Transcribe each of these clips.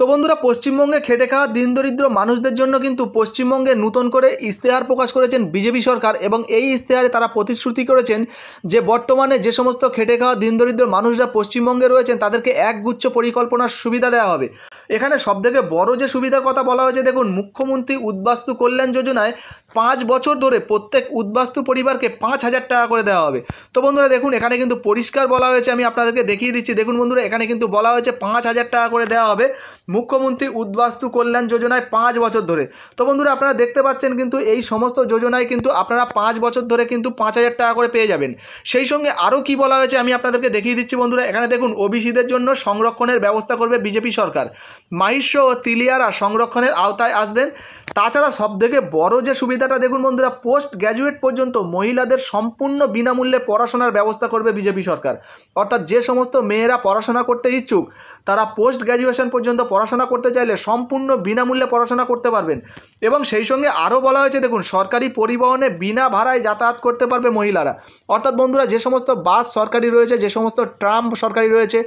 তো বন্ধুরা পশ্চিমবঙ্গে খেটে খাওয়া দিন দরিদ্র মানুষদের জন্য কিন্তু পশ্চিমবঙ্গে নূতন করে ইশতেহার প্রকাশ করেছেন বিজেপি সরকার এবং এই ইশতেহারে তারা প্রতিশ্রুতি করেছেন যে বর্তমানে যে সমস্ত খেটে খাওয়া দিন দরিদ্র মানুষরা পশ্চিমবঙ্গে রয়েছেন তাদেরকে একগুচ্ছ পরিকল্পনার সুবিধা দেওয়া হবে এখানে সবথেকে বড় যে সুবিধার কথা বলা হয়েছে দেখুন মুখ্যমন্ত্রী উদ্বাস্তু কল্যাণ যোজনায় পাঁচ বছর ধরে প্রত্যেক উদ্বাস্তু পরিবারকে পাঁচ হাজার টাকা করে দেওয়া হবে তো বন্ধুরা দেখুন এখানে কিন্তু পরিষ্কার বলা হয়েছে আমি আপনাদেরকে দেখিয়ে দিচ্ছি দেখুন বন্ধুরা এখানে কিন্তু বলা হয়েছে পাঁচ হাজার টাকা করে দেওয়া হবে মুখ্যমন্ত্রী উদ্বাস্তু কল্যাণ যোজনায় পাঁচ বছর ধরে তো বন্ধুরা আপনারা দেখতে পাচ্ছেন কিন্তু এই সমস্ত যোজনায় কিন্তু আপনারা পাঁচ বছর ধরে কিন্তু পাঁচ হাজার টাকা করে পেয়ে যাবেন সেই সঙ্গে আরও কি বলা হয়েছে আমি আপনাদেরকে দেখিয়ে দিচ্ছি বন্ধুরা এখানে দেখুন ওবিসিদের জন্য সংরক্ষণের ব্যবস্থা করবে বিজেপি সরকার মাহিষ্য ও তিলিয়ারা সংরক্ষণের আওতায় আসবেন তাছাড়া সবথেকে বড় যে সুবিধা যেটা দেখুন বন্ধুরা পোস্ট গ্র্যাজুয়েট পর্যন্ত মহিলাদের সম্পূর্ণ বিনামূল্যে পড়াশোনার ব্যবস্থা করবে বিজেপি সরকার অর্থাৎ যে সমস্ত মেয়েরা পড়াশোনা করতে ইচ্ছুক তারা পোস্ট গ্র্যাজুয়েশন পর্যন্ত পড়াশোনা করতে চাইলে সম্পূর্ণ বিনামূল্যে পড়াশোনা করতে পারবেন এবং সেই সঙ্গে আরও বলা হয়েছে দেখুন সরকারি পরিবহনে বিনা ভাড়ায় যাতায়াত করতে পারবে মহিলারা অর্থাৎ বন্ধুরা যে সমস্ত বাস সরকারি রয়েছে যে সমস্ত ট্রাম সরকারি রয়েছে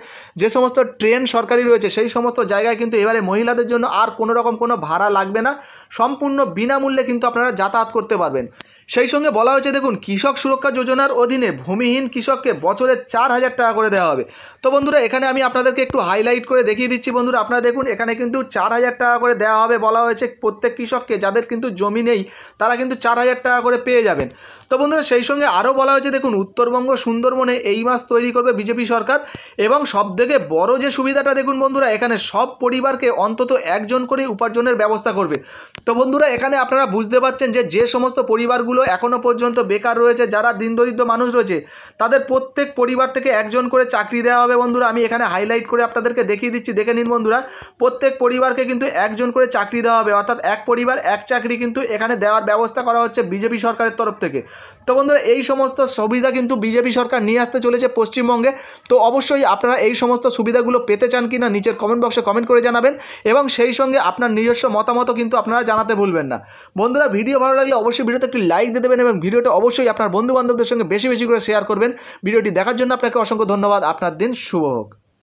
যে সমস্ত ট্রেন সরকারি রয়েছে সেই সমস্ত জায়গায় কিন্তু এবারে মহিলাদের জন্য আর কোনো রকম কোনো ভাড়া লাগবে না সম্পূর্ণ বিনামূল্যে কিন্তু আপনারা যাতায়াত করতে পারবেন সেই সঙ্গে বলা হয়েছে দেখুন কৃষক সুরক্ষা যোজনার অধীনে ভূমিহীন কৃষককে বছরে চার হাজার টাকা করে দেওয়া হবে তো বন্ধুরা এখানে আমি আপনাদেরকে একটু হাইলাইট করে দেখিয়ে দিচ্ছি বন্ধুরা আপনারা দেখুন এখানে কিন্তু চার হাজার টাকা করে দেওয়া হবে বলা হয়েছে প্রত্যেক কৃষককে যাদের কিন্তু জমি নেই তারা কিন্তু চার হাজার টাকা করে পেয়ে যাবেন তো বন্ধুরা সেই সঙ্গে আরও বলা হয়েছে দেখুন উত্তরবঙ্গ সুন্দরবনে এই মাস তৈরি করবে বিজেপি সরকার এবং সবথেকে বড় যে সুবিধাটা দেখুন বন্ধুরা এখানে সব পরিবারকে অন্তত একজন করে উপার্জনের ব্যবস্থা করবে তো বন্ধুরা এখানে আপনারা বুঝতে পারছেন যে যে সমস্ত পরিবারগুলো পরিবারগুলো এখনও পর্যন্ত বেকার রয়েছে যারা দিনদরিদ্র মানুষ রয়েছে তাদের প্রত্যেক পরিবার থেকে একজন করে চাকরি দেওয়া হবে বন্ধুরা আমি এখানে হাইলাইট করে আপনাদেরকে দেখিয়ে দিচ্ছি দেখে নিন বন্ধুরা প্রত্যেক পরিবারকে কিন্তু একজন করে চাকরি দেওয়া হবে অর্থাৎ এক পরিবার এক চাকরি কিন্তু এখানে দেওয়ার ব্যবস্থা করা হচ্ছে বিজেপি সরকারের তরফ থেকে তো বন্ধুরা এই সমস্ত সুবিধা কিন্তু বিজেপি সরকার নিয়ে আসতে চলেছে পশ্চিমবঙ্গে তো অবশ্যই আপনারা এই সমস্ত সুবিধাগুলো পেতে চান কি না নিচের কমেন্ট বক্সে কমেন্ট করে জানাবেন এবং সেই সঙ্গে আপনার নিজস্ব মতামতও কিন্তু আপনারা জানাতে ভুলবেন না বন্ধুরা ভিডিও ভালো লাগলে অবশ্যই ভিডিওতে একটি লাইক লাইক দিয়ে দেবেন এবং ভিডিওটা অবশ্যই আপনার বন্ধু বান্ধবদের সঙ্গে বেশি বেশি করে শেয়ার করবেন ভিডিওটি দেখার জন্য আপনাকে অসংখ্য ধন্যবাদ আপনার দিন শুভ হোক